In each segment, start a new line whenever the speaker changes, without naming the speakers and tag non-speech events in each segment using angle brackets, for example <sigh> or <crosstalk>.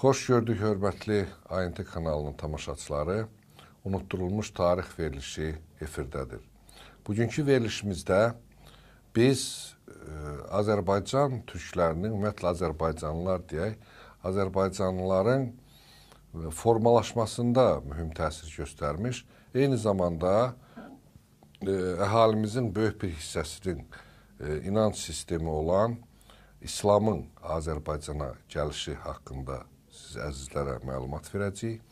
Xoş gördük, hörmətli ANT kanalının tamaşaçıları. Unutdurulmuş tarix verilişi efirdədir. Bugünkü verilişimizdə biz ə, e, Azərbaycan türklərinin, ümumiyyətlə Azərbaycanlılar deyək, Azərbaycanlıların e, formalaşmasında mühüm təsir göstərmiş, eyni zamanda ə, e, əhalimizin böyük bir hissəsinin ə, inanc sistemi olan İslamın Azərbaycana gəlişi haqqında siz əzizlərə məlumat verəcəyik.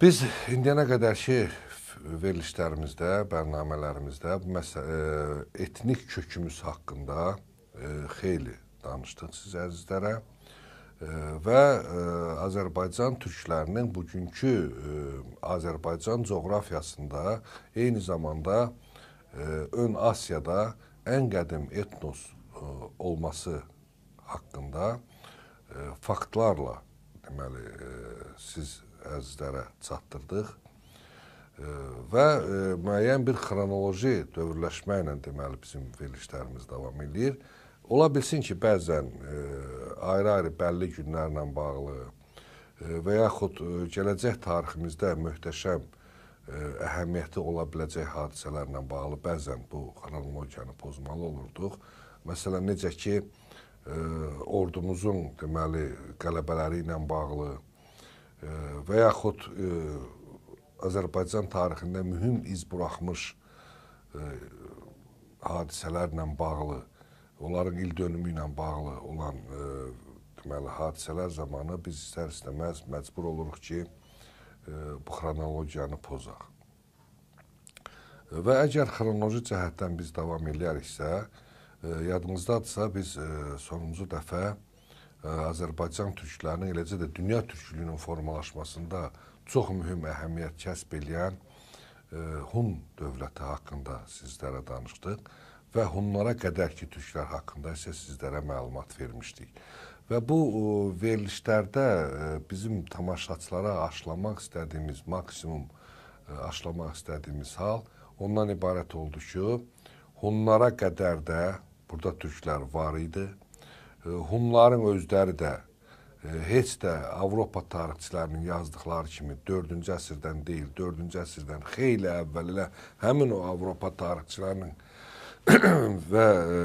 Biz indiyənə qədərki verilişlərimizdə, bərnamələrimizdə bu məsələ e, etnik kökümüz haqqında e, xeyli danışdıq siz əzizlərə e, və Azərbaycan türklərinin bugünkü Azərbaycan coğrafiyasında eyni zamanda ön Asiyada ən qədim etnos olması haqqında faktlarla deməli e, siz əzizlərə çatdırdıq və e, müəyyən bir xronoloji dövrləşmə ilə deməli bizim verilişlərimiz davam eləyir. Ola bilsin ki, bəzən e, ayrı-ayrı bəlli günlərlə bağlı və yaxud gələcək tariximizdə möhtəşəm əhəmiyyəti ola biləcək hadisələrlə bağlı bəzən bu xronologiyanı pozmalı olurduq. Məsələn necə ki, ordumuzun deməli qələbələri ilə bağlı e, və yaxud e, Azərbaycan tarixində mühüm iz buraxmış e, hadisələrlə bağlı, onların il dönümü ilə bağlı olan deməli hadisələr zamanı biz istər istəməz məcbur oluruq ki, bu xronologiyanı pozaq. Və əgər xronoloji cəhətdən biz davam eləyəriksə, Yadınızdadırsa biz e, sonuncu dəfə e, Azərbaycan türklərinin eləcə də dünya türklüyünün formalaşmasında çox mühüm əhəmiyyət kəsb eləyən e, Hun dövləti haqqında sizlərə danışdıq və Hunlara qədər ki türklər haqqında isə sizlərə məlumat vermişdik. Və bu verilişlərdə bizim tamaşaçılara aşılamaq istədiyimiz maksimum aşılamaq istədiyimiz hal ondan ibarət oldu ki, Hunlara qədər də burada türklər var idi. E, Hunların özləri də e, heç də Avropa tarixçilərinin yazdıqları kimi 4-cü əsrdən deyil, 4-cü əsrdən xeyli əvvəl elə həmin o Avropa tarixçilərinin <clears throat> və e,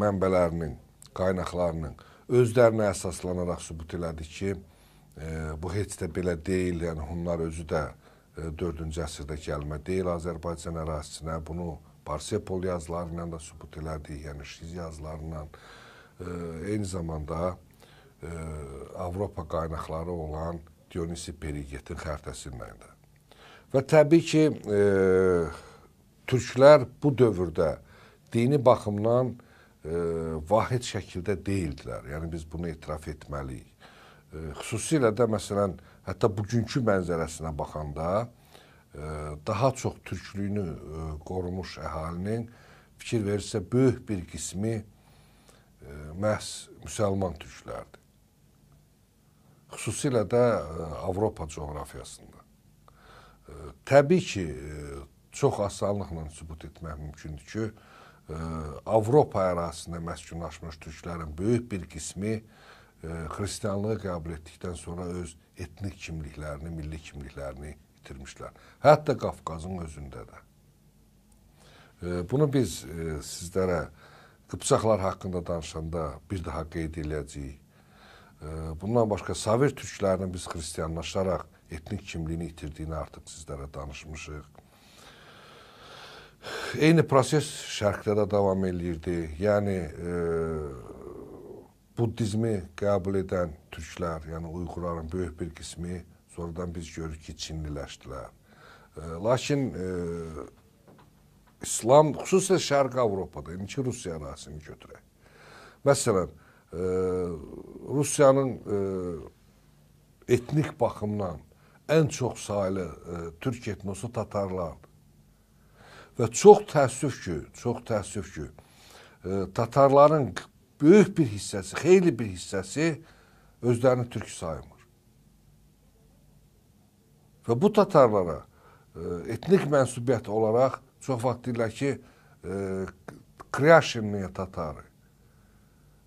mənbələrinin, qaynaqlarının özlərinə əsaslanaraq sübut elədi ki, bu heç də belə deyil, yəni Hunlar özü də 4-cü əsrdə gəlmə deyil Azərbaycan ərazisinə. Bunu Parsepol yazılarıyla da sübut elədi, yəni Şiz yazılarıyla. E, eyni zamanda e, Avropa qaynaqları olan Dionisi Perigetin xəritəsində də. Və təbii ki, e, türklər bu dövrdə dini baxımdan e, vahid şəkildə deyildilər. Yəni biz bunu etiraf etməliyik. E, xüsusilə də məsələn, hətta bugünkü mənzərəsinə baxanda e, daha çox türklüyünü e, qorumuş əhalinin fikir verirsə böyük bir qismi e, məhz müsəlman türklərdir. Xüsusilə də e, Avropa coğrafiyasında. Təbii ki, çox asanlıqla sübut etmək mümkündür ki, Avropa ərazisində məskunlaşmış türklərin böyük bir qismi xristianlığı qəbul etdikdən sonra öz etnik kimliklərini, milli kimliklərini itirmişlər. Hətta Qafqazın özündə də. Bunu biz e, sizlərə Qıpçaqlar haqqında danışanda bir daha qeyd eləyəcəyik. Bundan başqa Savir türklərinin biz xristianlaşaraq etnik kimliyini itirdiyini artıq sizlərə danışmışıq. Eyni proses şərqdə də davam eləyirdi. Yəni e, buddizmi qəbul edən türklər, yəni Uyğurların böyük bir qismi Sonradan biz görürük ki, Çinliləşdilər. E, lakin e, İslam, xüsusilə Şərq Avropada, indiki yəni Rusiya ərazisini götürək. Məsələn, e, Rusiyanın e, etnik baxımdan ən çox saylı e, türk etnosu tatarlardır. Və çox təəssüf ki, çox təəssüf ki, e, tatarların böyük bir hissəsi, xeyli bir hissəsi özlərini türk saymır. Və bu tatarlara e, etnik mənsubiyyət olaraq çox vaxt deyirlər ki, e, Kryashinli tatarı.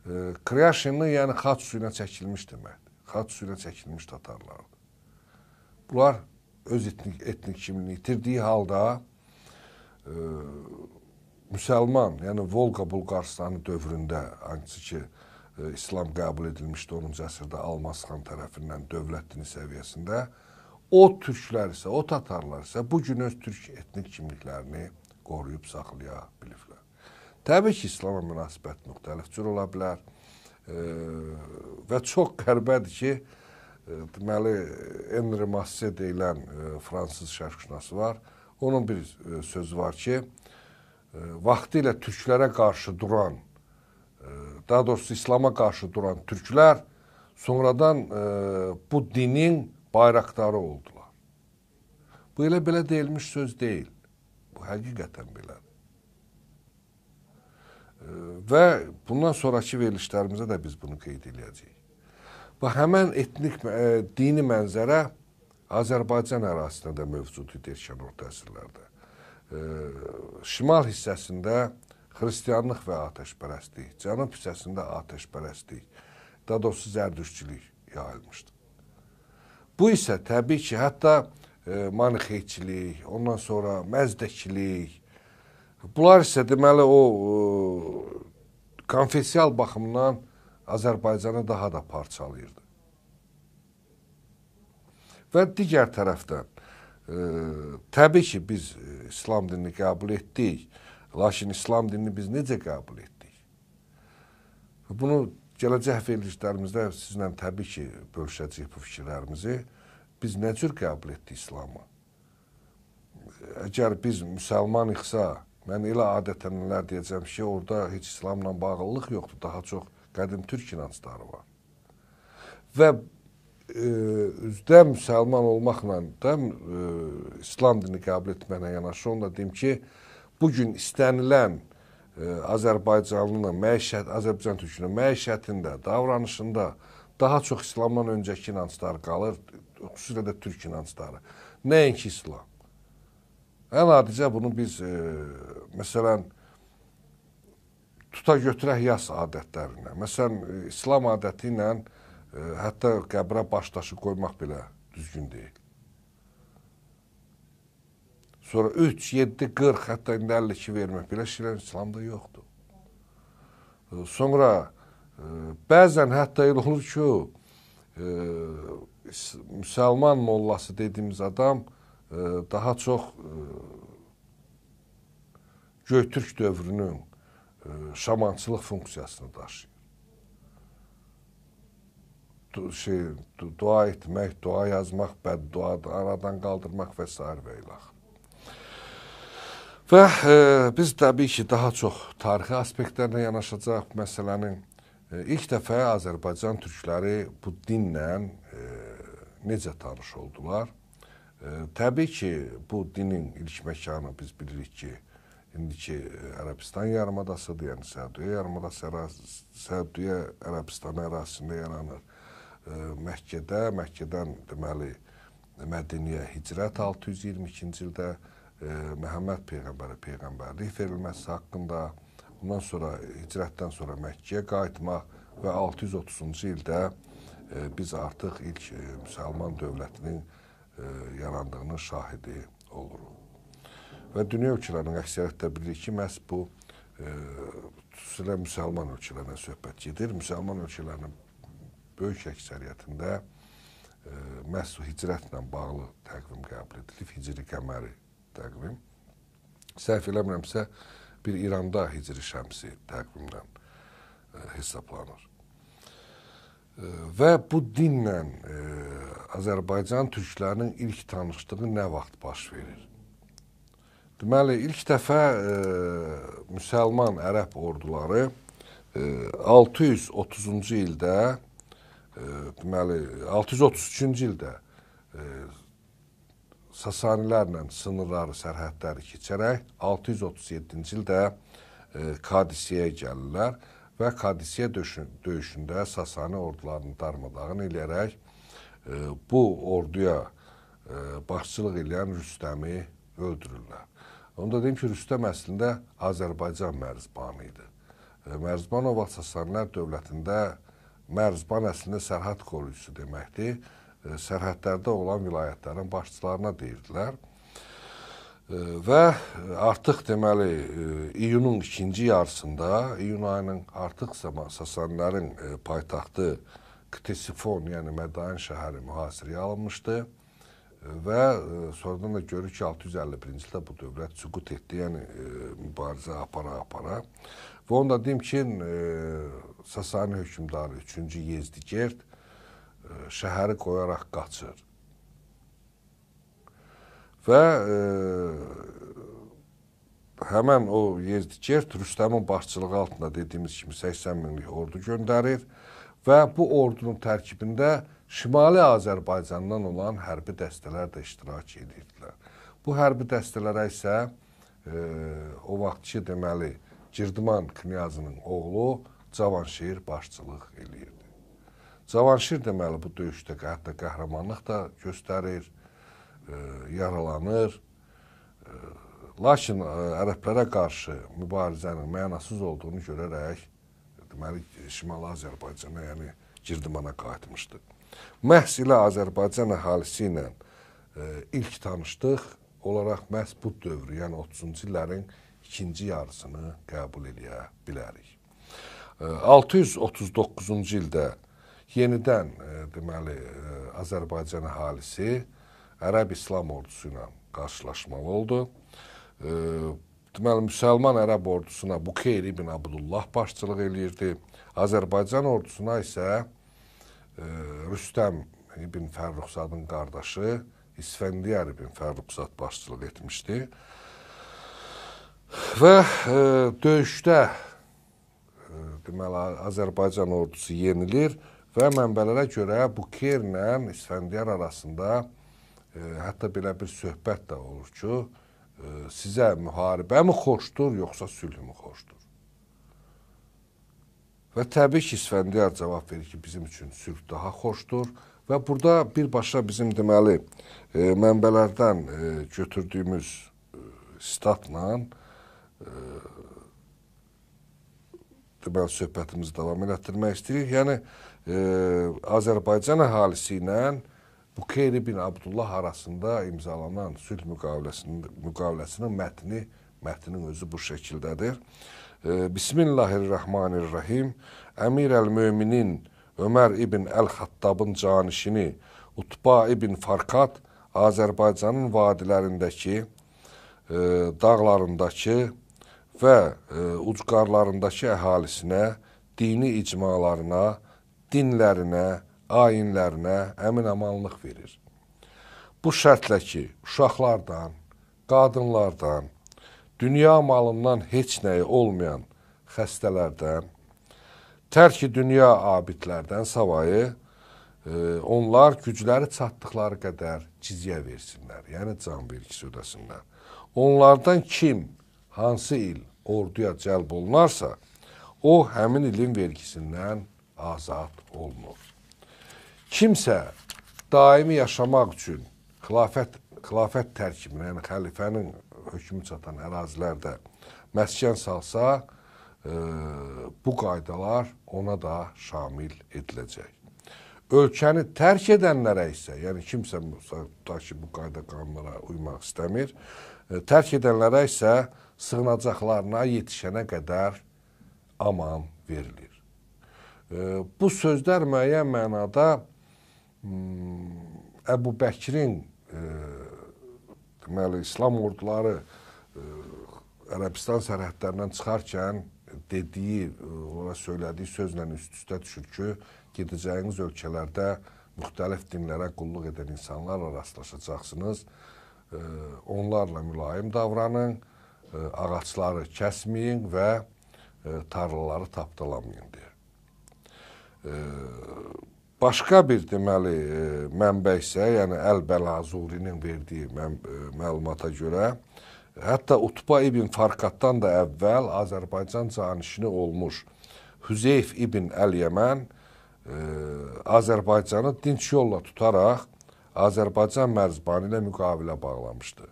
E, Kryashinli yəni xat suyuna çəkilmiş deməkdir. Xat suyuna çəkilmiş tatarlardır. Bunlar öz etnik, etnik kimliyini itirdiyi halda e, müsəlman, yəni Volqa Bulqaristanı dövründə hansı ki e, İslam qəbul edilmişdi 10-cu əsrdə Almaz xan tərəfindən dövlət dini səviyyəsində e, o türklər isə, o tatarlar isə bu gün öz türk etnik kimliklərini qoruyub saxlaya biliblər. Təbii ki, İslama münasibət müxtəlif cür ola bilər. E, və çox qəribədir ki, e, deməli Henri Masse deyilən e, fransız şərqşünası var. Onun bir e, sözü var ki, e, vaxtilə türklərə qarşı duran, e, daha doğrusu İslama qarşı duran türklər sonradan e, bu dinin bayraqdarı oldular. Bu elə belə deyilmiş söz deyil. Bu həqiqətən belədir. Və bundan sonrakı verilişlərimizə də biz bunu qeyd edəcəyik. Bu həmin etnik dini mənzərə Azərbaycan ərazisində də mövcud idi erkən orta əsrlərdə. Şimal hissəsində xristianlıq və atəşpərəstlik, cənub hissəsində atəşpərəstlik, daha doğrusu zərdüştçülük yayılmışdı. Bu isə təbii ki, hətta e, manixeyçilik, ondan sonra məzdəkilik, bunlar isə deməli o e, konfessial baxımdan Azərbaycanı daha da parçalayırdı. Və digər tərəfdən e, təbii ki, biz e, İslam dinini qəbul etdik. Lakin İslam dinini biz necə qəbul etdik? Bunu gələcək verilişlərimizdə sizlə təbii ki, bölüşəcəyik bu fikirlərimizi. Biz nə cür qəbul etdik İslamı? Əgər biz müsəlman iqsa, mən elə adətənlər deyəcəm ki, orada heç İslamla bağlılıq yoxdur, daha çox qədim türk inancları var. Və üzdə e, müsəlman olmaqla da ə, e, İslam dini qəbul etməklə yanaşı onu da deyim ki, bu gün istənilən Azərbaycanlının məişət, Azərbaycan türkünün məişətində, davranışında daha çox İslamdan öncəki inanclar qalır, xüsusilə də türk inancları. Nəinki İslam. Ən hə, adicə bunu biz e, məsələn tuta götürək yas adətlərinə. Məsələn, e, İslam adəti ilə e, hətta qəbrə baş daşı qoymaq belə düzgün deyil. Sonra 3, 7, 40, hətta indi 52 vermək belə şeylər İslamda yoxdur. Sonra ə, e, bəzən hətta elə olur ki, ə, e, müsəlman mollası dediyimiz adam ə, e, daha çox ə, Göytürk dövrünün ə, şamançılıq funksiyasını daşıyır. Du şey, du dua etmək, dua yazmaq, bəddua aradan qaldırmaq və sair və ilaxır. Və e, biz təbii ki, daha çox tarixi aspektlərlə yanaşacaq məsələnin. E, ilk dəfə Azərbaycan türkləri bu dinlə e, necə tanış oldular? E, təbii ki, bu dinin ilk məkanı biz bilirik ki, indiki Ərəbistan yarımadasıdır, yəni Səudiyyə yarımadası, Səudiyyə Ərəbistan ərazisində yaranır. E, Məkkədə, Məkkədən deməli Mədiniyə hicrət 622-ci ildə e, Məhəmməd peyğəmbərə peyğəmbərlik verilməsi haqqında, ondan sonra hicrətdən sonra Məkkəyə qayıtmaq və 630-cu ildə e, biz artıq ilk e, müsəlman dövlətinin e, yarandığının şahidi oluruq. Və dünya ölkələrinin əksəriyyətdə bilir ki, məhz bu e, xüsusilə müsəlman ölkələrdən söhbət gedir. Müsəlman ölkələrinin böyük əksəriyyətində e, məhz hicrətlə bağlı təqvim qəbul edilib, hicri qəməri təqvim. Səhv eləmirəmsə, bir İranda Hicri Şəmsi təqvimlə e, hesablanır. E, və bu dinlə e, Azərbaycan türklərinin ilk tanışdığı nə vaxt baş verir? Deməli, ilk dəfə e, müsəlman ərəb orduları e, 630-cu ildə e, deməli 633-cü ildə e, Sasanilərlə sınırları, sərhədləri keçərək 637-ci ildə e, Kadisiyəyə gəlirlər və Kadisiyə döyüşündə Sasani ordularını darmadağın eləyərək e, bu orduya e, başçılıq edən Rüstəmi öldürürlər. Onu da deyim ki, Rüstəm əslində Azərbaycan mərzbanı idi. Mərzban o vaxt Sasanilər dövlətində mərzban əslində sərhəd qoruyucusu deməkdir sərhədlərdə olan vilayətlərin başçılarına deyirdilər. Və artıq deməli e, iyunun ikinci yarısında, iyun ayının artıq Sasanlərin e, paytaxtı Ktesifon, yəni Mədain şəhəri mühasirəyə alınmışdı və e, sonradan da görür ki, 651-ci ildə bu dövlət süqut etdi, yəni mübarizə apara-apara. Və onu da deyim ki, Sasani hökmdarı 3-cü Yezdikert şəhəri qoyaraq qaçır. Və e, həmən o Yezdikert Rüstəmin başçılığı altında dediyimiz kimi 80 minlik ordu göndərir və bu ordunun tərkibində Şimali Azərbaycandan olan hərbi dəstələr də iştirak edirdilər. Bu hərbi dəstələrə isə e, o vaxtki deməli Girdiman knyazının oğlu Cavanşir başçılıq eləyirdi. Cavanşir deməli bu döyüşdə hətta qəhrəmanlıq da göstərir, e, yaralanır. E, lakin e, ərəblərə qarşı mübarizənin mənasız olduğunu görərək deməli Şimali Azərbaycana, yəni girdimana qayıtmışdı. Məhz ilə Azərbaycan əhalisi ilə e, ilk tanışdıq olaraq məhz bu dövrü, yəni 30-cu illərin ikinci yarısını qəbul eləyə bilərik. E, 639-cu ildə yenidən e, deməli e, Azərbaycan əhalisi Ərəb İslam ordusu ilə qarşılaşmalı oldu. E, deməli müsəlman Ərəb ordusuna Bukeyr ibn Abdullah başçılıq eləyirdi. Azərbaycan ordusuna isə Rüstəm ibn Fərruxzadın qardaşı İsfəndiyar ibn Fərruxzad başçılıq etmişdi. Və e, döyüşdə e, deməli Azərbaycan ordusu yenilir Və mənbələrə görə Bukierlə İsfəndiyar arasında e, hətta belə bir söhbət də olur ki, e, sizə müharibəmi xoşdur, yoxsa sülhümü xoşdur? Və təbii ki, İsfəndiyar cavab verir ki, bizim üçün sülh daha xoşdur və burada birbaşa bizim deməli e, mənbələrdən e, götürdüyümüz e, statla e, deməli söhbətimizi davam elətdirmək istəyirik. Yəni e, Azərbaycan əhalisi ilə Bukeyri bin Abdullah arasında imzalanan sülh müqaviləsinin müqaviləsinin mətni mətnin özü bu şəkildədir. E, Bismillahirrahmanirrahim. Əmir əl-Möminin Ömər ibn Əl-Xattabın canişini Utba ibn Farkat Azərbaycanın vadilərindəki, e, dağlarındakı və e, ucqarlarındakı əhalisinə, dini icmalarına, dinlərinə, ayinlərinə əminamanlıq verir. Bu şərtlə ki, uşaqlardan, qadınlardan, dünya malından heç nəyi olmayan xəstələrdən, tərki dünya abidlərdən savayı e, onlar gücləri çatdıqları qədər cizyə versinlər, yəni can vergisi ödəsinlər. Onlardan kim hansı il orduya cəlb olunarsa, o həmin ilin vergisindən azad olunur. Kimsə daimi yaşamaq üçün xilafət xilafət tərkibinə, yəni xəlifənin hökmü çatan ərazilərdə məskən salsa, e, bu qaydalar ona da şamil ediləcək. Ölkəni tərk edənlərə isə, yəni kimsə tutaq ki, bu qayda qanunlara uymaq istəmir, e, tərk edənlərə isə e, sığınacaqlarına yetişənə qədər aman verilir. E, bu sözlər müəyyən mənada hmm, Əbu Bəkrin e, deməli İslam orduları e, Ərəbistan sərhədlərindən çıxarkən dediyi, ona söylədiyi sözlə üst-üstə düşür ki, gedəcəyiniz ölkələrdə müxtəlif dinlərə qulluq edən insanlarla rastlaşacaqsınız. Onlarla mülayim davranın. E, ağacları kəsməyin və e, tarlaları tapdalamayın deyir. E, başqa bir deməli mənbə isə, yəni Əl-Bəlazurinin verdiyi məlumata görə hətta Utba ibn Farkatdan da əvvəl Azərbaycan canişini olmuş Hüzeyf ibn Əl-Yəmən Azərbaycanı dinç yolla tutaraq Azərbaycan mərzbanı ilə müqavilə bağlamışdı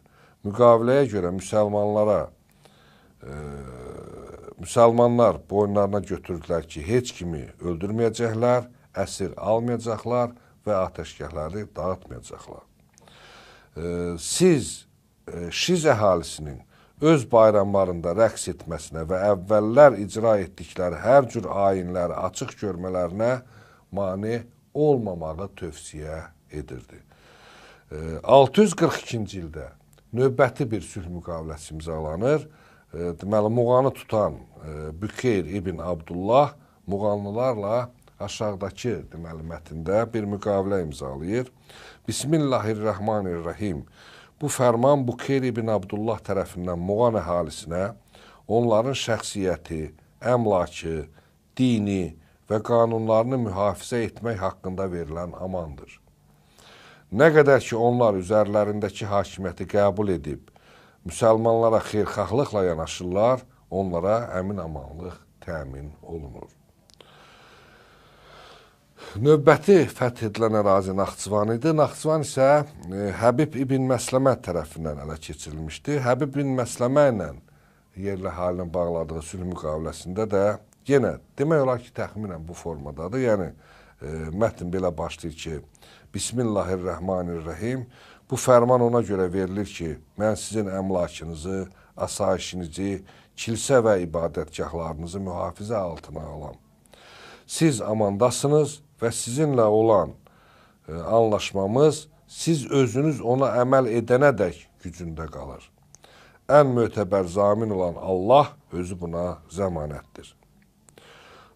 müqaviləyə görə müsəlmanlara e, müsəlmanlar boynlarına götürdülər ki, heç kimi öldürməyəcəklər, əsir almayacaqlar və atəşkəsləri dağıtmayacaqlar. E, siz e, Şiz əhalisinin öz bayramlarında rəqs etməsinə və əvvəllər icra etdikləri hər cür ayinləri açıq görmələrinə mane olmamağı tövsiyə edirdi. 642-ci e, ildə növbəti bir sülh müqaviləsi imzalanır. E, deməli, Muğanı tutan e, Bükeyr ibn Abdullah Muğanlılarla aşağıdakı deməli mətndə bir müqavilə imzalayır. Bismillahirrahmanirrahim. Bu fərman Bukeyr ibn Abdullah tərəfindən Muğan əhalisinə onların şəxsiyyəti, əmlakı, dini və qanunlarını mühafizə etmək haqqında verilən amandır. Nə qədər ki, onlar üzərlərindəki hakimiyyəti qəbul edib, müsəlmanlara xeyrxahlıqla yanaşırlar, onlara əmin amanlıq təmin olunur. Növbəti fəth edilən ərazi Naxçıvan idi. Naxçıvan isə e, Həbib ibn Məsləmə tərəfindən ələ keçirilmişdi. Həbib ibn Məsləmə ilə yerli halinin bağladığı sülh müqaviləsində də yenə demək olar ki, təxminən bu formadadır. Yəni, e, mətn belə başlayır ki, Bismillahirrahmanirrahim. Bu fərman ona görə verilir ki, mən sizin əmlakınızı, asayişinizi, kilsə və ibadətgahlarınızı mühafizə altına alam. Siz amandasınız və sizinlə olan e, anlaşmamız siz özünüz ona əməl edənə dək gücündə qalır. Ən mötəbər zamin olan Allah özü buna zəmanətdir.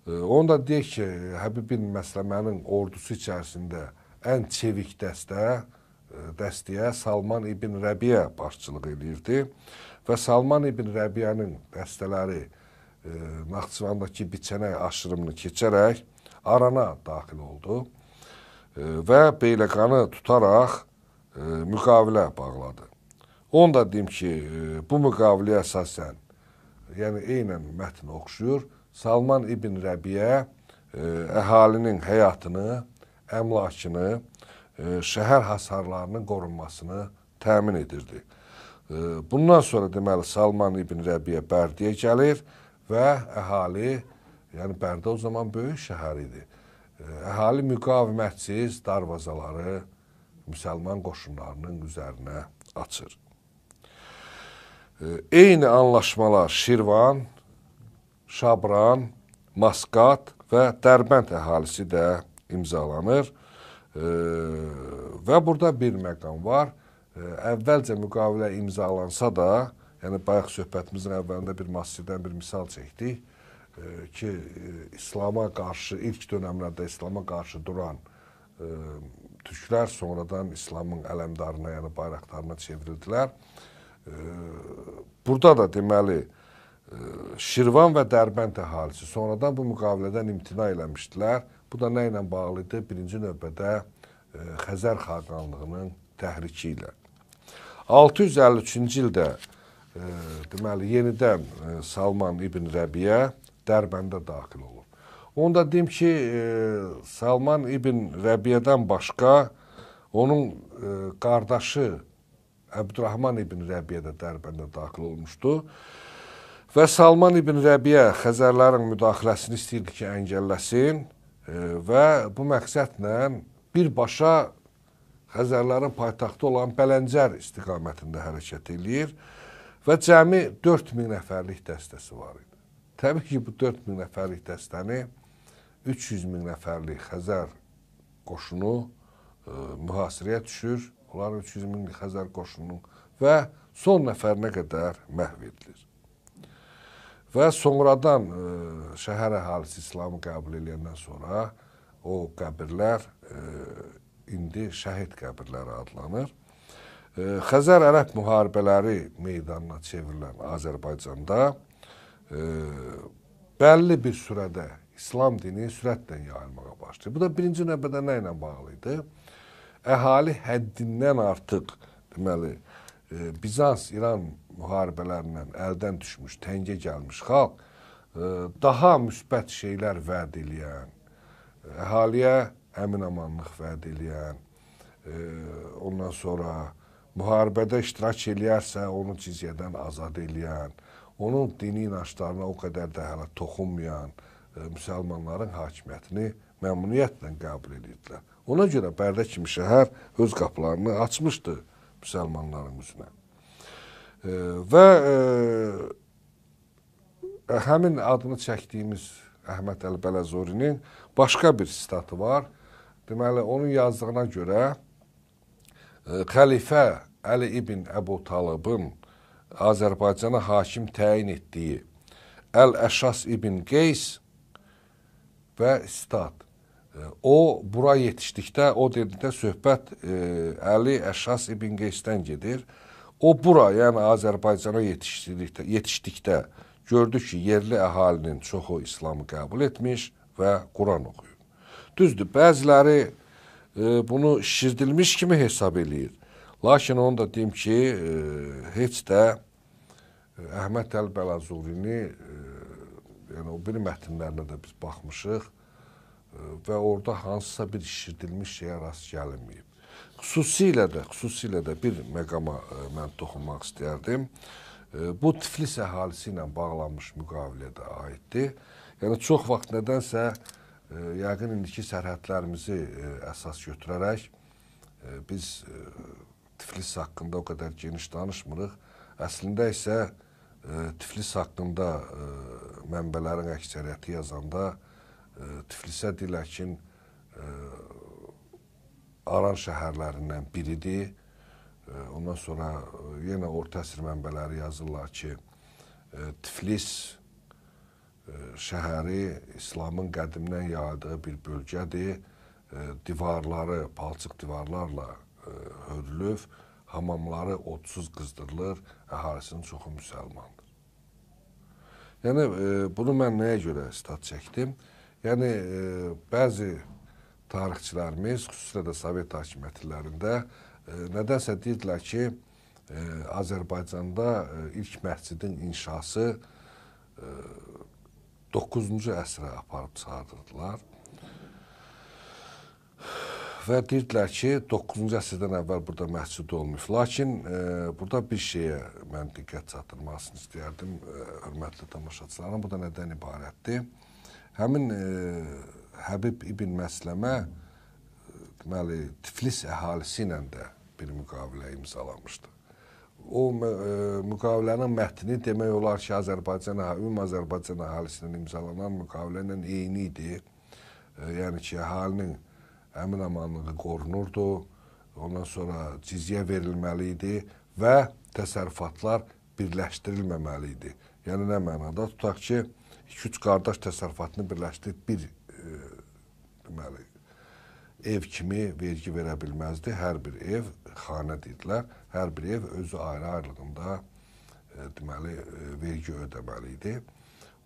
E, onu da deyək ki, Həbibin Məsləmənin ordusu içərisində ən çevik dəstə e, dəstəyə Salman ibn Rəbiyə başçılıq eləyirdi və Salman ibn Rəbiyənin dəstələri e, Naxçıvandakı biçənək aşırımını keçərək Arana daxil oldu e, və Beyləqanı tutaraq müqavilə bağladı. Onu da deyim ki, bu müqaviləyə əsasən, yəni eynən mətn oxşuyur, Salman ibn Rəbiyə əhalinin həyatını əmlakını, e, şəhər hasarlarının qorunmasını təmin edirdi. E, bundan sonra deməli Salman ibn Rəbiyə Bərdiyə gəlir və əhali, yəni Bərdə o zaman böyük şəhər idi. E, əhali müqavimətsiz darvazaları müsəlman qoşunlarının üzərinə açır. Eyni anlaşmalar Şirvan, Şabran, Maskat və Dərbənd əhalisi də imzalanır. E, və burada bir məqam var. E, əvvəlcə müqavilə imzalansa da, yəni bayaq söhbətimizin əvvəlində bir məsciddən bir misal çəkdik e, ki, e, İslam'a qarşı ilk dövrlərdə İslam'a qarşı duran e, türklər sonradan İslamın ələmdarına, yəni bayraqlarına çevrildilər. E, burada da deməli Şirvan və Dərbənd əhalisi sonradan bu müqavilədən imtina eləmişdilər Bu da nə ilə bağlıdır? Birinci növbədə e, Xəzər xaqanlığının təhriki ilə. 653-cü ildə e, deməli yenidən e, Salman ibn Rəbiyə Dərbəndə daxil olur. Onu da deyim ki, e, Salman ibn Rəbiyədən başqa onun e, qardaşı Əbdurrahman ibn Rəbiyə də Dərbəndə daxil olmuşdu. Və Salman ibn Rəbiyə Xəzərlərin müdaxiləsini istəyirdi ki, əngəlləsin və bu məqsədlə birbaşa Xəzərlərin paytaxtı olan Bələncər istiqamətində hərəkət eləyir və cəmi 4000 nəfərlik dəstəsi var idi. Təbii ki, bu 4000 nəfərlik dəstəni 300 min nəfərlik Xəzər qoşunu e, mühasirəyə düşür. Onlar 300 min Xəzər qoşununun və son nəfərinə qədər məhv edilir. Və sonradan ə, e, şəhər əhalisi İslamı qəbul edəndən sonra o qəbirlər ə, e, indi şəhid qəbirləri adlanır. Ə, e, Xəzər Ərəb müharibələri meydanına çevrilən Azərbaycanda ə, bəlli bir sürədə İslam dini sürətlə yayılmağa başladı. Bu da birinci növbədə nə ilə bağlı idi? Əhali həddindən artıq deməli Bizans İran müharibələrlə əldən düşmüş, təngə gəlmiş xalq e, daha müsbət şeylər vəd eləyən, əhaliyə əminamanlıq vəd eləyən, e, ondan sonra müharibədə iştirak eləyərsə, onu cizyədən azad eləyən, onun dini inanclarına o qədər də hələ toxunmayan e, müsəlmanların hakimiyyətini məmnuniyyətlə qəbul edirdilər. Ona görə Bərdə kimi şəhər öz qapılarını açmışdı müsəlmanların üzünə. Və ə, e, həmin adını çəkdiyimiz Əhməd Əlbələzorinin başqa bir sitatı var. Deməli, onun yazdığına görə ə, e, xəlifə Əli ibn Əbu Talıbın Azərbaycana hakim təyin etdiyi Əl-Əşşas ibn Qeys və sitat e, o bura yetişdikdə o dedikdə söhbət ə, Əli Əşşas ibn Qeysdən gedir. O bura, yəni Azərbaycana yetişdikdə, yetişdikdə gördü ki, yerli əhalinin çoxu İslamı qəbul etmiş və Quran oxuyur. Düzdür, bəziləri e, bunu şişirdilmiş kimi hesab eləyir. Lakin onu da deyim ki, e, heç də e, Əhməd Əl-Bəlazulini e, yəni o bir mətnlərinə də biz baxmışıq e, və orada hansısa bir şişirdilmiş şeyə rast gəlinməyib xüsusilə də, xüsusilə də bir məqama ə, e, mən toxunmaq istərdim. Ə, e, bu Tiflis əhalisi ilə bağlanmış müqaviləyə də aiddir. Yəni çox vaxt nədənsə ə, e, yəqin indiki sərhədlərimizi ə, əsas götürərək ə, biz ə, Tiflis haqqında o qədər geniş danışmırıq. Əslində isə ə, Tiflis haqqında ə, mənbələrin əksəriyyəti yazanda ə, Tiflisə deyilən ə, Aran şəhərlərindən biridir. Ondan sonra e, yenə orta əsr mənbələri yazırlar ki, e, Tiflis e, şəhəri İslamın qədimdən yayıldığı bir bölgədir. Divarları, palçıq divarlarla hörülüb, hamamları odsuz qızdırılır, əhalisinin çoxu müsəlmandır. Yəni, bunu mən nəyə görə stat çəkdim? Yəni, bəzi tarixçilərimiz, xüsusilə də Sovet hakimiyyətlərində e, nədənsə deyirdilər ki, e, Azərbaycanda e, ilk məscidin inşası 9-cu əsrə aparıb çağırırdılar. Və deyirdilər ki, 9-cu əsrdən əvvəl burada məscid olmuş. Lakin e, burada bir şeyə mən diqqət çatdırmasını istəyərdim, e, hörmətli tamaşaçılarım. Bu da nədən ibarətdir? Həmin e, Həbib ibn Məsləmə deməli Tiflis əhalisi ilə də bir müqavilə imzalamışdı. O ə, e, müqavilənin mətni demək olar ki, Azərbaycan ümum Azərbaycan əhalisinin imzalanan müqavilə ilə eyni idi. Ə, e, yəni ki, əhalinin əmin amanlığı qorunurdu. Ondan sonra cizyə verilməli idi və təsərrüfatlar birləşdirilməməli idi. Yəni nə mənada tutaq ki, 2-3 qardaş təsərrüfatını birləşdirib bir deməli ev kimi vergi verə bilməzdi. Hər bir ev xanə dedilər. Hər bir ev özü ayrı-ayrılığında e, deməli e, vergi ödəməli idi.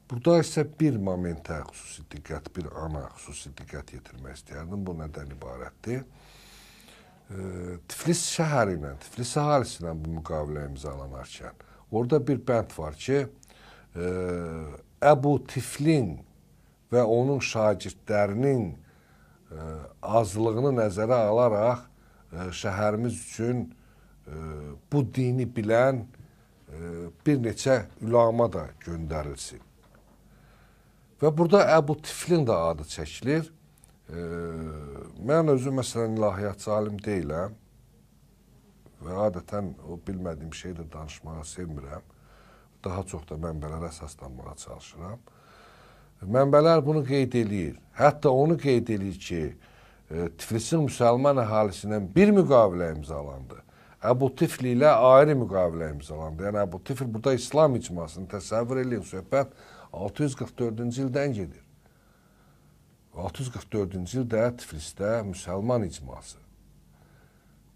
Burada isə bir momentə xüsusi diqqət, bir ana xüsusi diqqət yetirmək istəyərdim. Bu nədən ibarətdir? E, Tiflis şəhəri ilə, Tiflis əhalisi ilə bu müqavilə imzalanarkən orada bir bənd var ki, Əbu Tiflin və onun şagirdlərinin ə, e, azlığını nəzərə alaraq ə, e, şəhərimiz üçün ə, e, bu dini bilən ə, bir neçə ülama da göndərilsin. Və burada Əbu Tiflin də adı çəkilir. Ə, mən özüm məsələn ilahiyyatçı alim deyiləm və adətən o bilmədiyim şeyi də danışmağa sevmirəm. Daha çox da mənbələrə əsaslanmağa çalışıram. Mənbələr bunu qeyd eləyir. Hətta onu qeyd eləyir ki, e, Tiflisin müsəlman əhalisindən bir müqavilə imzalandı. Əbu Tifli ilə ayrı müqavilə imzalandı. Yəni Əbu Tifl burada İslam icmasını təsəvvür eləyin, söhbət 644-cü ildən gedir. 644-cü ildə Tiflisdə müsəlman icması.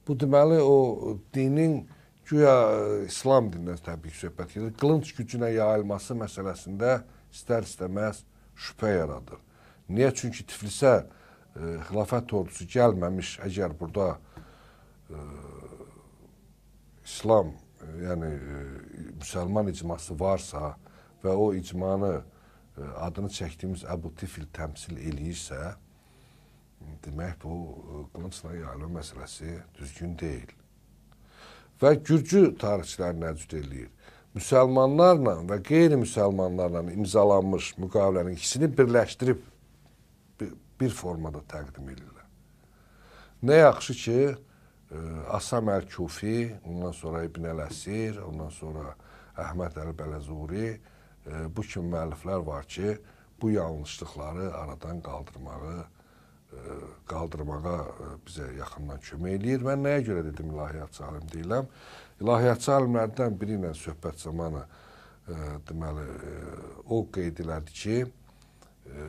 Bu deməli o dinin güya e, İslam dinindən təbii ki, söhbət gedir. Qılınc gücünə yayılması məsələsində istər-istəməz şübhə yaradır. Niyə? Çünki Tiflisə ə, e, xilafət ordusu gəlməmiş, əgər burada ə, e, İslam, ə, e, yəni ə, müsəlman icması varsa və o icmanı ə, adını çəkdiyimiz Əbu Tifil təmsil eləyirsə, demək bu qılıncla yayılma məsələsi düzgün deyil. Və Gürcü tarixçiləri nəcüd eləyir müsəlmanlarla və qeyri-müsəlmanlarla imzalanmış müqavilənin ikisini birləşdirib bir, bir formada təqdim edirlər. Nə yaxşı ki, e, Asam Əl-Kufi, ondan sonra İbn Əl-Əsir, ondan sonra Əhməd Əl-Bələzuri e, bu kimi müəlliflər var ki, bu yanlışlıqları aradan qaldırmağı e, qaldırmağa bizə yaxından kömək eləyir. Mən nəyə görə dedim ilahiyyat alim deyiləm? İlahiyyatçı alimlərdən biri ilə söhbət zamanı ə, e, deməli e, o qeyd elədi ki, ə, e,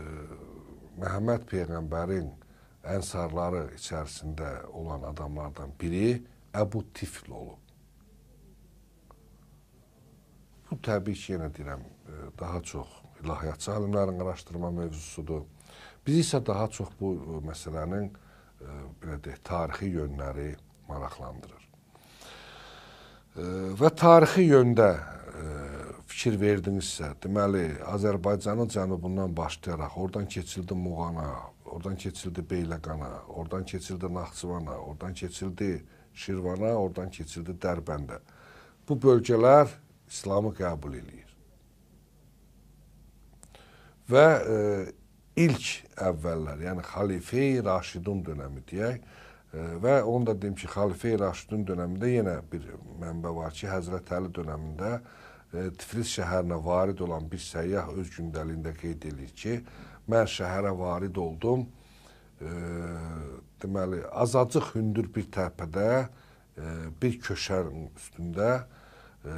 Məhəmməd peyğəmbərin ənsarları içərisində olan adamlardan biri Əbu Tifl olub. Bu təbii ki, yenə deyirəm, daha çox ilahiyyatçı alimlərin araşdırma mövzusudur. Biz isə daha çox bu məsələnin belə deyək, tarixi yönləri maraqlandırır və tarixi yöndə e, fikir verdinizsə, deməli Azərbaycanın cənubundan başlayaraq oradan keçildi Muğana, oradan keçildi Beyləqana, oradan keçildi Naxçıvana, oradan keçildi Şirvana, oradan keçildi Dərbəndə. Bu bölgələr İslamı qəbul eləyir. Və e, ilk əvvəllər, yəni Xalifə Raşidun dönəmi deyək, və onu da deyim ki, Xalifə-i Raşidun dönəmində yenə bir mənbə var ki, Həzrət Əli dönəmində e, Tiflis şəhərinə varid olan bir səyyah öz gündəliyində qeyd edir ki, mən şəhərə varid oldum. E, deməli, azacıq hündür bir təpədə, e, bir köşənin üstündə e,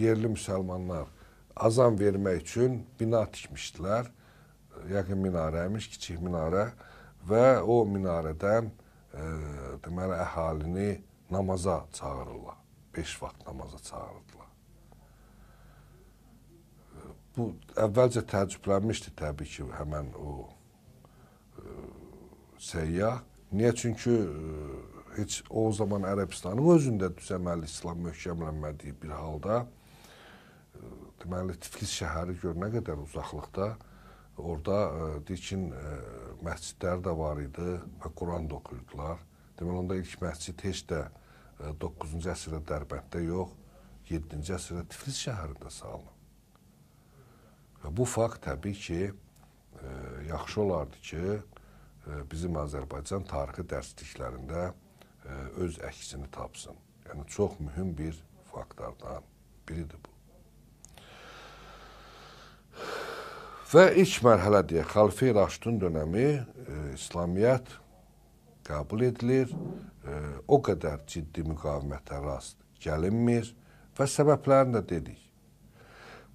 yerli müsəlmanlar azan vermək üçün bina tikmişdilər. E, yəqin minarə imiş, kiçik minarə və o minarədən e, e, deməli əhalini namaza çağırırlar. 5 vaxt namaza çağırırdılar. Bu əvvəlcə təəccüblənmişdi təbii ki, həmin o e, səyyah. Niyə? Çünki e, heç o zaman Ərəbistanın özündə düzəməli İslam möhkəmlənmədiyi bir halda e, deməli Tiflis şəhəri görünə qədər uzaqlıqda orada e, deyək ki e, məscidləri də var idi və Quran da oxuyurdular. Deməli, onda ilk məscid heç də 9-cu e, əsrdə Dərbənddə yox, 7-ci əsrdə Tiflis şəhərində salınıb. Və bu fakt təbii ki, ə, e, yaxşı olardı ki, ə, e, bizim Azərbaycan tarixi dərsliklərində ə, öz əksini tapsın. Yəni çox mühüm bir faktlardan biridir bu. Və ilk mərhələ deyə xalifə Raşidun dönəmi e, İslamiyyət qəbul edilir. E, o qədər ciddi müqavimətə rast gəlinmir və səbəblərini də dedik.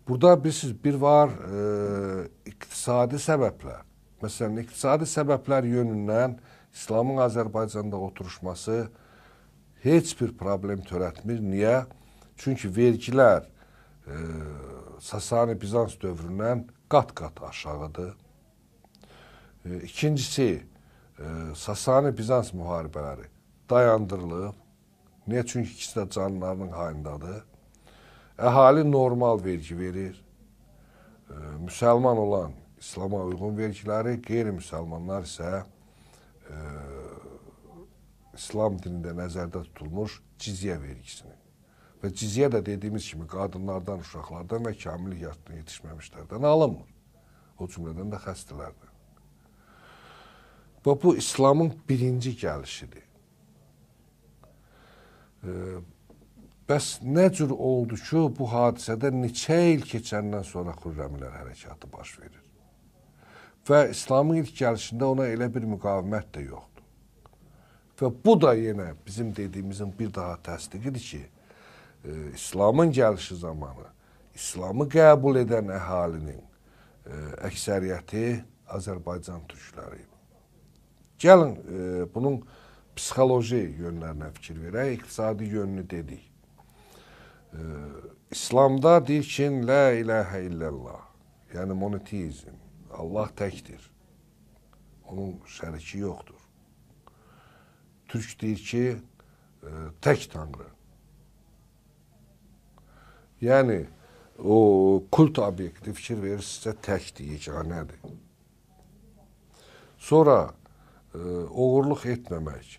Burada bilirsiniz, bir var e, iqtisadi səbəblər. Məsələn, iqtisadi səbəblər yönündən İslamın Azərbaycanda oturuşması heç bir problem törətmir. Niyə? Çünki vergilər e, Sasani Bizans dövründən qat-qat aşağıdır. E, ikincisi, e, Sasani-Bizans müharibələri dayandırılıb. Niyə? Çünki ikisi də canlarının hayındadır. Əhali normal vergi verir. E, müsəlman olan İslama uyğun vergiləri, qeyri-müsəlmanlar isə e, İslam dinində nəzərdə tutulmuş cizyə vergisini və cizyə də dediyimiz kimi qadınlardan, uşaqlardan və kamillik yaşına yetişməmişlərdən alınmır. O cümlədən də xəstələrdən. Və bu İslamın birinci gəlişidir. E, bəs nə cür oldu ki, bu hadisədə neçə il keçəndən sonra Xürrəmilər hərəkatı baş verir? Və İslamın ilk gəlişində ona elə bir müqavimət də yoxdur. Və bu da yenə bizim dediyimizin bir daha təsdiqidir ki, e, İslamın gəlişi zamanı İslamı qəbul edən əhalinin e, əksəriyyəti Azərbaycan türkləri. Gəlin e, bunun psixoloji yönlərinə fikir verək, iqtisadi yönünü dedik. E, İslamda deyir ki, la ilahə illallah, yəni monoteizm, Allah təkdir. Onun şəriki yoxdur. Türk deyir ki, e, tək tanrı. Yəni o kult obyekti fikir verirsə təkdir, yeganədir. Sonra e, oğurluq etməmək.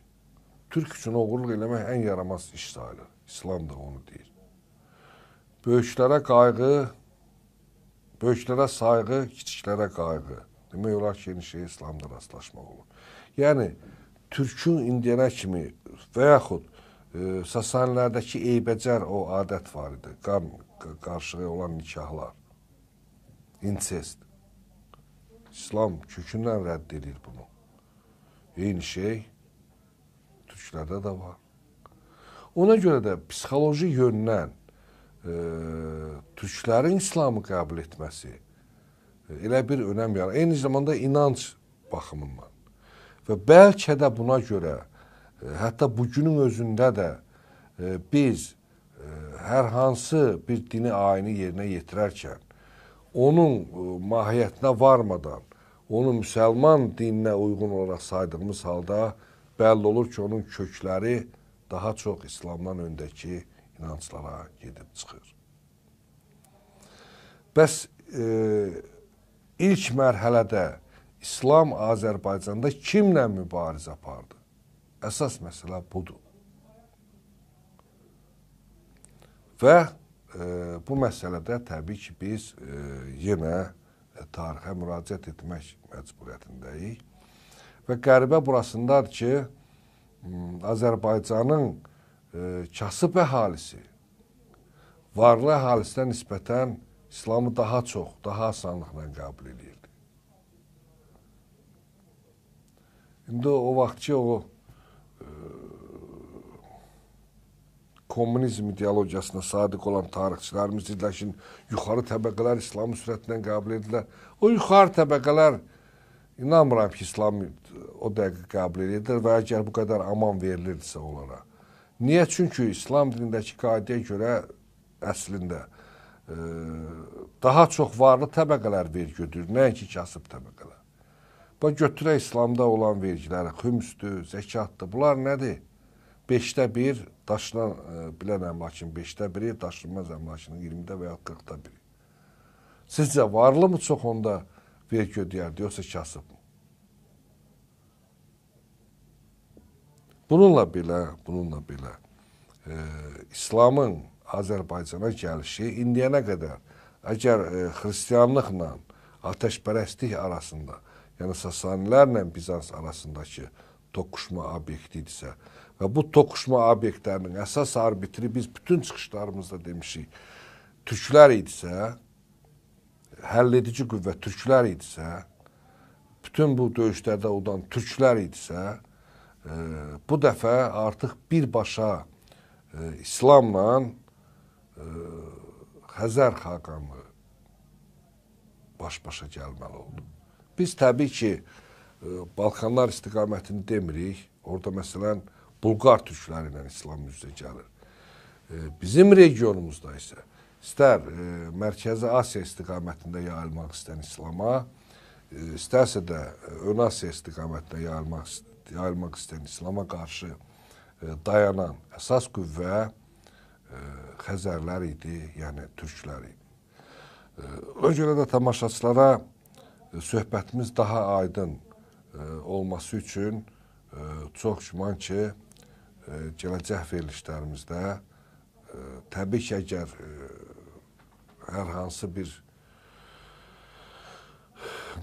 Türk üçün oğurluq eləmək ən yaramaz iş sayılır. İslam da onu deyir. Böyüklərə qayğı, böyüklərə sayğı, kiçiklərə qayğı. Demək olar ki, yeni şey İslamda rastlaşmaq olur. Yəni Türkün indiyənə kimi və yaxud Sasanilərdəki eybəcər o adət var idi. Qan qarşıya olan nikahlar. İncest. İslam kökündən rədd edir bunu. Eyni şey türklərdə də var. Ona görə də psixoloji yöndən e, türklərin İslamı qəbul etməsi elə bir önəm yaranır. Eyni zamanda inanc baxımından. Və bəlkə də buna görə e, E, hətta bugünün özündə də e, biz e, hər hansı bir dini ayini yerinə yetirərkən onun mahiyyətinə varmadan onu müsəlman dininə uyğun olaraq saydığımız halda bəlli olur ki, onun kökləri daha çox İslamdan öndəki inanclara gedib çıxır. Bəs e, ilk mərhələdə İslam Azərbaycanda kimlə mübarizə apardı? Əsas məsələ budur. Və e, bu məsələdə təbii ki, biz e, yenə e, tarixə müraciət etmək məcburiyyətindəyik. Və qəribə burasındadır ki, Azərbaycanın e, kasıb əhalisi varlı əhalisinə nisbətən İslamı daha çox, daha asanlıqla qəbul edirdi. İndi o vaxt ki, o kommunizm ideologiyasına sadiq olan tarixçilərimiz dedilər ki, yuxarı təbəqələr İslamı sürətlə qəbul edirlər. O yuxarı təbəqələr inanmıram ki, İslam o dəqiqə qəbul edirlər və əgər bu qədər aman verilirsə onlara. Niyə? Çünki İslam dinindəki qaydaya görə əslində ə, e, daha çox varlı təbəqələr vergi ödür, nəinki kasıb təbəqələr. Bax götürək İslamda olan vergiləri, xümsdür, zəkatdır. Bunlar nədir? 5də 1 daşınan e, bilən əmlakın 5də 1-i daşınmaz əmlakının 20-də və ya 40-da 1-i. Sizcə varlı mı çox onda vergi ödəyərdi, yoxsa kasıb mı? Bununla belə, bununla belə e, İslamın Azərbaycana gəlişi indiyənə qədər əgər e, xristianlıqla atəşpərəstlik arasında yəni Sasanilərlə Bizans arasındakı toqquşma obyekti idisə və bu toqquşma obyektlərinin əsas arbitri biz bütün çıxışlarımızda demişik, türklər idisə, həll edici qüvvə türklər idisə, bütün bu döyüşlərdə olan türklər idisə, e, bu dəfə artıq birbaşa e, İslamla e, Xəzər xaqanı baş-başa gəlməli oldu. Biz təbii ki, e, Balkanlar istiqamətini demirik. Orada məsələn Bulqar türkləri ilə İslam üzə gəlir. E, bizim regionumuzda isə istər e, Mərkəzi Asiya istiqamətində yayılmaq istəyən İslama, istərsə də Ön Asiya istiqamətində yayılmaq yayılmaq istəyən İslama qarşı dayanan əsas qüvvə Xəzərlər idi, yəni türklər idi. Ona görə də tamaşaçılara söhbətimiz daha aydın e, olması üçün e, çox şüman ki, e, gələcək verilişlərimizdə e, təbii ki, əgər e, hər hansı bir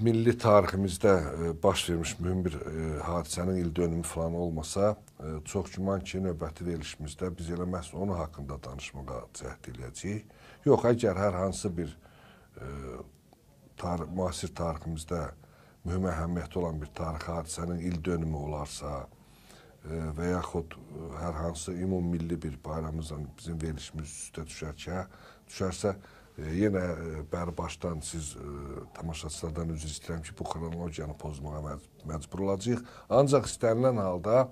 milli tariximizdə e, baş vermiş mühüm bir e, hadisənin il dönümü falan olmasa, e, çox güman ki, növbəti verilişimizdə biz elə məhz onun haqqında danışmağa cəhd eləyəcəyik. Yox, əgər hər hansı bir e, tarix, müasir tariximizdə mühüm əhəmiyyəti olan bir tarix hadisənin il dönümü olarsa e, və yaxud e, hər hansı ümummilli bir bayramımızdan bizim verilişimiz üstə düşərkə, düşərsə e, yenə bərbaşdan siz tamaşaçılardan üzr istəyirəm ki, bu xronologiyanı pozmağa məcbur olacağıq. Ancaq istənilən halda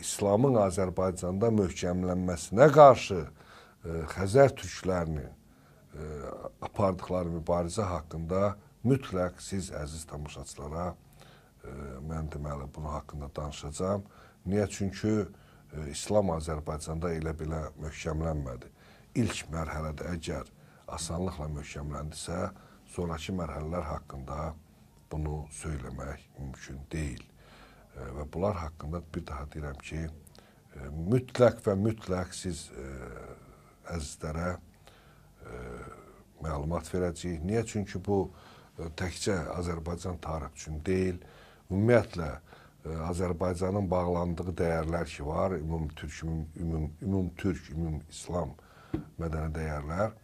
İslamın Azərbaycanda möhkəmlənməsinə qarşı Xəzər türklərinin apardıqları mübarizə haqqında mütləq siz əziz tamaşaçılara e, mən deməli bunu haqqında danışacağam. Niyə? Çünki e, İslam Azərbaycanda elə belə möhkəmlənmədi. İlk mərhələdə əgər asanlıqla möhkəmləndisə, sonrakı mərhələlər haqqında bunu söyləmək mümkün deyil. E, və bunlar haqqında bir daha deyirəm ki, mütləq və mütləq siz əzizlərə məlumat verəcəyik. Niyə? Çünki bu təkcə Azərbaycan tarixi üçün deyil, ümumiyyətlə Azərbaycanın bağlandığı dəyərlər ki var, ümum türk, ümum ümum, ümum türk, ümum İslam mədəni dəyərlər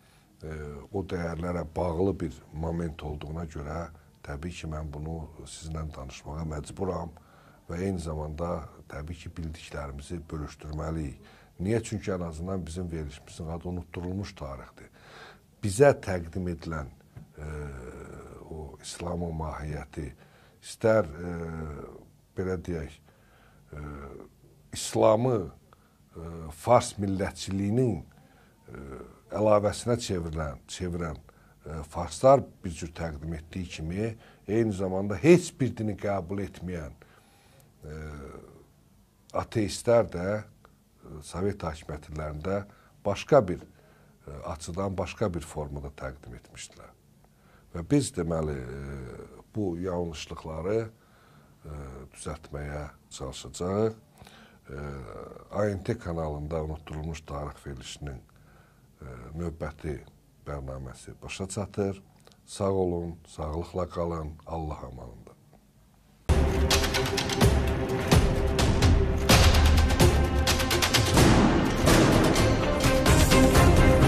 o dəyərlərə bağlı bir moment olduğuna görə təbii ki, mən bunu sizinlə danışmağa məcburam və eyni zamanda təbii ki, bildiklərimizi bölüşdürməliyik. Niyə? Çünki ən azından bizim verilmişimizin adı unutdurulmuş tarixdir bizə təqdim edilən e, o İslamın mahiyyəti istər e, belə deyək, e, İslamı e, fars millətçiliyinin e, əlavəsinə çevrilən, çevirən e, farslar bir cür təqdim etdiyi kimi, eyni zamanda heç bir dini qəbul etməyən e, ateistlər də e, Sovet hakimiyyətlərində başqa bir e, E, açıdan başqa bir formada təqdim etmişdilər. Və biz deməli e, bu yanlışlıqları e, düzəltməyə çalışacağıq. ANT kanalında unutdurulmuş tarix verilişinin növbəti bərnaməsi başa çatır. Sağ olun, sağlıqla qalın, Allah amanında. Thank you.